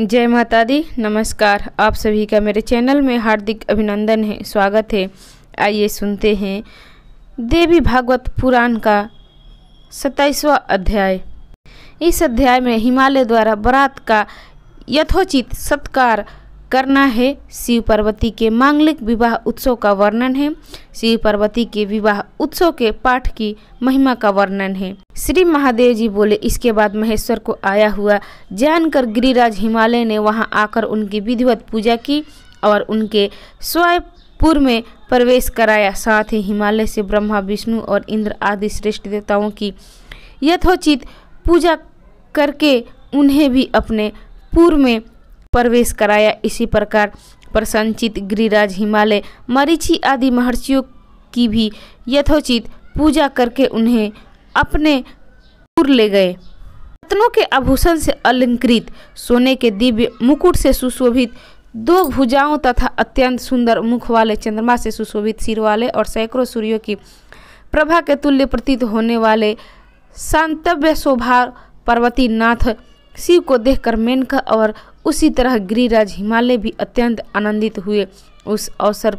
जय माता दी नमस्कार आप सभी का मेरे चैनल में हार्दिक अभिनंदन है स्वागत है आइए सुनते हैं देवी भागवत पुराण का सत्ताईसवा अध्याय इस अध्याय में हिमालय द्वारा बरात का यथोचित सत्कार करना है शिव पार्वती के मांगलिक विवाह उत्सव का वर्णन है शिव पार्वती के विवाह उत्सव के पाठ की महिमा का वर्णन है श्री महादेव जी बोले इसके बाद महेश्वर को आया हुआ जानकर गिरिराज हिमालय ने वहां आकर उनकी विधिवत पूजा की और उनके स्वयंपुर में प्रवेश कराया साथ ही हिमालय से ब्रह्मा विष्णु और इंद्र आदि श्रेष्ठ देवताओं की यथोचित पूजा करके उन्हें भी अपने पूर्व में प्रवेश कराया इसी प्रकार प्रसन्नचित गिरिराज हिमालय मरीचि आदि महर्षियों की भी यथोचित पूजा करके उन्हें अपने पूर ले गए रत्नों के आभूषण से अलंकृत सोने के दिव्य मुकुट से सुशोभित दो भुजाओं तथा अत्यंत सुंदर मुख वाले चंद्रमा से सुशोभित सिर वाले और सैकड़ों सूर्यों की प्रभा के तुल्य प्रतीत होने वाले शांतव्य शोभा पार्वती नाथ शिव को देखकर मेनका और उसी तरह गिरिराज हिमालय भी अत्यंत आनंदित हुए उस अवसर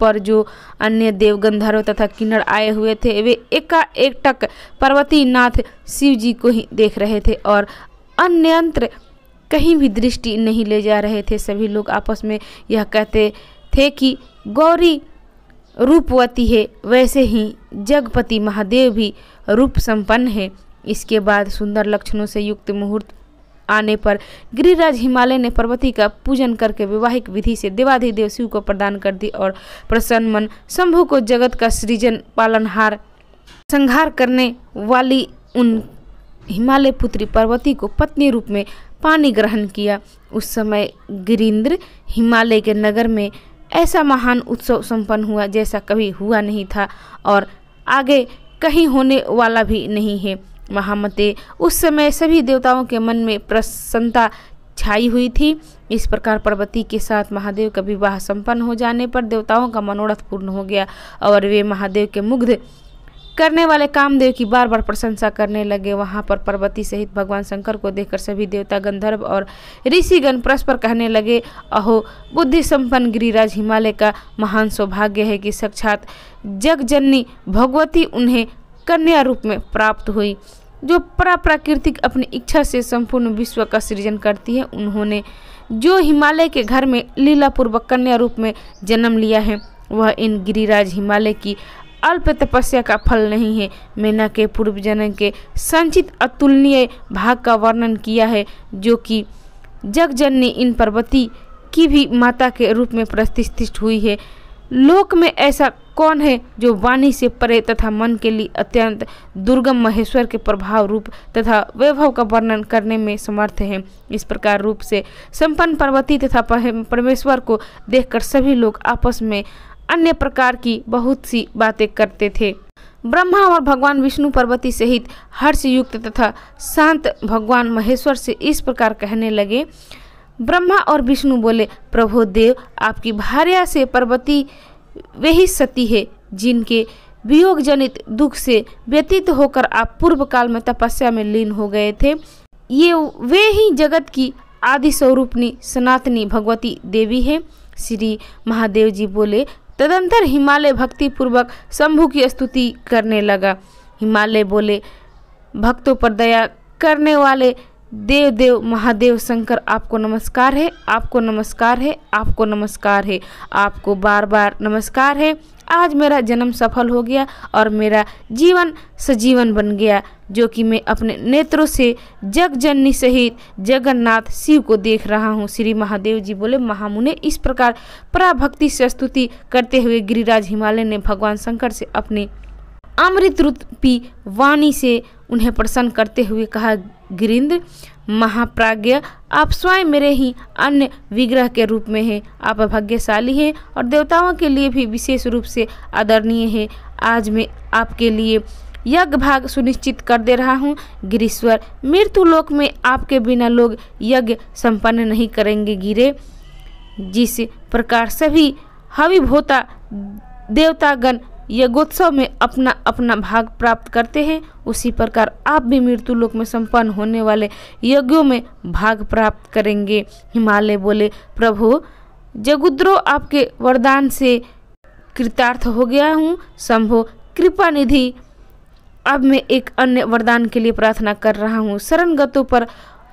पर जो अन्य देवगंधर्व तथा किन्नर आए हुए थे वे एकाएक टक पार्वती नाथ शिव जी को ही देख रहे थे और अन्यंत्र कहीं भी दृष्टि नहीं ले जा रहे थे सभी लोग आपस में यह कहते थे कि गौरी रूपवती है वैसे ही जगपति महादेव भी रूप संपन्न है इसके बाद सुंदर लक्षणों से युक्त मुहूर्त आने पर गिरिराज हिमालय ने पार्वती का पूजन करके वैवाहिक विधि से देवाधिदेव शिव को प्रदान कर दी और प्रसन्न मन शंभु को जगत का सृजन पालनहार संहार करने वाली उन हिमालय पुत्री पार्वती को पत्नी रूप में पानी ग्रहण किया उस समय गिरिंद्र हिमालय के नगर में ऐसा महान उत्सव संपन्न हुआ जैसा कभी हुआ नहीं था और आगे कहीं होने वाला भी नहीं है महामते उस समय सभी देवताओं के मन में प्रसन्नता छाई हुई थी इस प्रकार पार्वती के साथ महादेव का विवाह संपन्न हो जाने पर देवताओं का मनोरथ पूर्ण हो गया और वे महादेव के मुग्ध करने वाले कामदेव की बार बार प्रशंसा करने लगे वहाँ पर पार्वती सहित भगवान शंकर को देखकर सभी देवता गंधर्व और ऋषिगण परस्पर कहने लगे अहो बुद्धि संपन्न गिरिराज हिमालय का महान सौभाग्य है कि साक्षात जगजननी भगवती उन्हें कन्या रूप में प्राप्त हुई जो प्राकृतिक अपनी इच्छा से संपूर्ण विश्व का सृजन करती है उन्होंने जो हिमालय के घर में लीलापूर्वक कन्या रूप में जन्म लिया है वह इन गिरिराज हिमालय की अल्प तपस्या का फल नहीं है मैना के पूर्व जन्म के संचित अतुलनीय भाग का वर्णन किया है जो कि जगजन ने इन पर्वती की भी माता के रूप में प्रतिष्ठित हुई है लोक में ऐसा कौन है जो वाणी से परे तथा मन के लिए अत्यंत दुर्गम महेश्वर के प्रभाव रूप तथा वैभव का वर्णन करने में समर्थ है इस प्रकार रूप से संपन्न पर्वती तथा परमेश्वर को देखकर सभी लोग आपस में अन्य प्रकार की बहुत सी बातें करते थे ब्रह्मा और भगवान विष्णु पर्वती सहित हर्षयुक्त तथा शांत भगवान महेश्वर से इस प्रकार कहने लगे ब्रह्मा और विष्णु बोले प्रभो देव आपकी भार्या से पर्वती वे ही सती है जिनके वियोग जनित दुख से व्यतीत होकर आप पूर्व काल में तपस्या में लीन हो गए थे ये वे ही जगत की आदि स्वरूपनी सनातनी भगवती देवी है श्री महादेव जी बोले तदंतर हिमालय भक्ति पूर्वक शंभु की स्तुति करने लगा हिमालय बोले भक्तों पर दया करने वाले देव देव महादेव शंकर आपको नमस्कार है आपको नमस्कार है आपको नमस्कार है आपको बार बार नमस्कार है आज मेरा जन्म सफल हो गया और मेरा जीवन सजीवन बन गया जो कि मैं अपने नेत्रों से जग जननी सहित जगन्नाथ शिव को देख रहा हूँ श्री महादेव जी बोले महामुने इस प्रकार पराभक्ति से स्तुति करते हुए गिरिराज हिमालय ने भगवान शंकर से अपने अमृत रूपी वाणी से उन्हें प्रसन्न करते हुए कहा गिरिंद्र महाप्राज्ञ आप स्वयं मेरे ही अन्य विग्रह के रूप में हैं आप भाग्यशाली हैं और देवताओं के लिए भी विशेष रूप से आदरणीय हैं आज मैं आपके लिए यज्ञ भाग सुनिश्चित कर दे रहा हूँ गिरीश्वर मृत्यु लोक में आपके बिना लोग यज्ञ संपन्न नहीं करेंगे गिरे जिस प्रकार सभी हविभोता देवतागण यज्ञोत्सव में अपना अपना भाग प्राप्त करते हैं उसी प्रकार आप भी मृत्यु लोक में संपन्न होने वाले यज्ञों में भाग प्राप्त करेंगे हिमालय बोले प्रभु जगुद्रो आपके वरदान से कृतार्थ हो गया हूँ संभो कृपा निधि अब मैं एक अन्य वरदान के लिए प्रार्थना कर रहा हूँ शरणगतों पर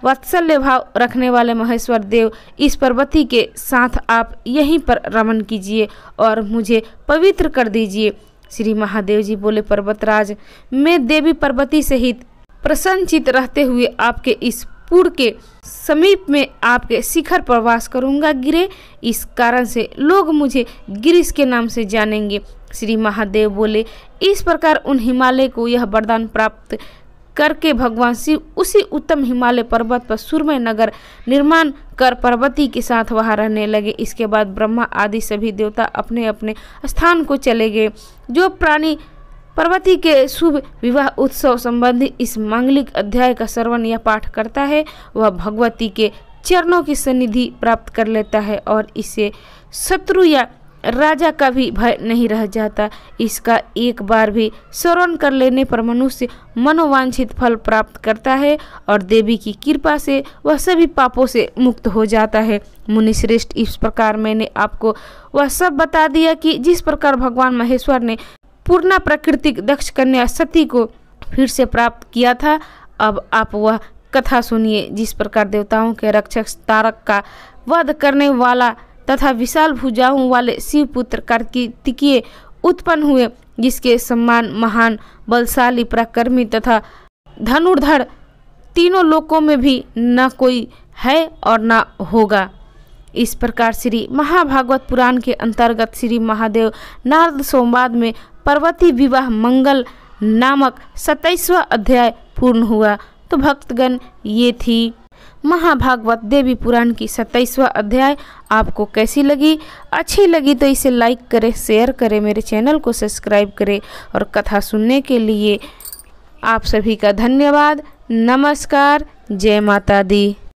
वत्सल्य भाव रखने वाले महेश्वर देव इस पर्वती के साथ आप यहीं पर रमन कीजिए और मुझे पवित्र कर दीजिए श्री महादेव जी बोले पर्वतराज मैं देवी पर्वती सहित प्रसन्नचित रहते हुए आपके इस पूर्व के समीप में आपके शिखर पर वास करूंगा गिरे इस कारण से लोग मुझे गिरीश के नाम से जानेंगे श्री महादेव बोले इस प्रकार उन हिमालय को यह वरदान प्राप्त करके भगवान शिव उसी उत्तम हिमालय पर्वत पर सूर्य नगर निर्माण कर पर्वती के साथ वहाँ रहने लगे इसके बाद ब्रह्मा आदि सभी देवता अपने अपने स्थान को चले गए जो प्राणी पर्वती के शुभ विवाह उत्सव संबंधी इस मांगलिक अध्याय का श्रवण या पाठ करता है वह भगवती के चरणों की सनिधि प्राप्त कर लेता है और इसे शत्रु या राजा का भी भय नहीं रह जाता इसका एक बार भी स्वरण कर लेने पर मनुष्य मनोवांछित फल प्राप्त करता है और देवी की कृपा से वह सभी पापों से मुक्त हो जाता है मुनिश्रेष्ठ इस प्रकार मैंने आपको वह सब बता दिया कि जिस प्रकार भगवान महेश्वर ने पूर्णा प्राकृतिक दक्ष कन्या सती को फिर से प्राप्त किया था अब आप वह कथा सुनिए जिस प्रकार देवताओं के रक्षक तारक का वध करने वाला तथा विशाल भुजाओं वाले शिवपुत्र कार्तिकीय उत्पन्न हुए जिसके सम्मान महान बलशाली पराक्रमी तथा धनुर्धर तीनों लोकों में भी न कोई है और न होगा इस प्रकार श्री महाभागवत पुराण के अंतर्गत श्री महादेव नारद संवाद में पर्वती विवाह मंगल नामक सत्ताईसवा अध्याय पूर्ण हुआ तो भक्तगण ये थी महाभागवत देवी पुराण की सत्ताईसवा अध्याय आपको कैसी लगी अच्छी लगी तो इसे लाइक करें शेयर करें मेरे चैनल को सब्सक्राइब करें और कथा सुनने के लिए आप सभी का धन्यवाद नमस्कार जय माता दी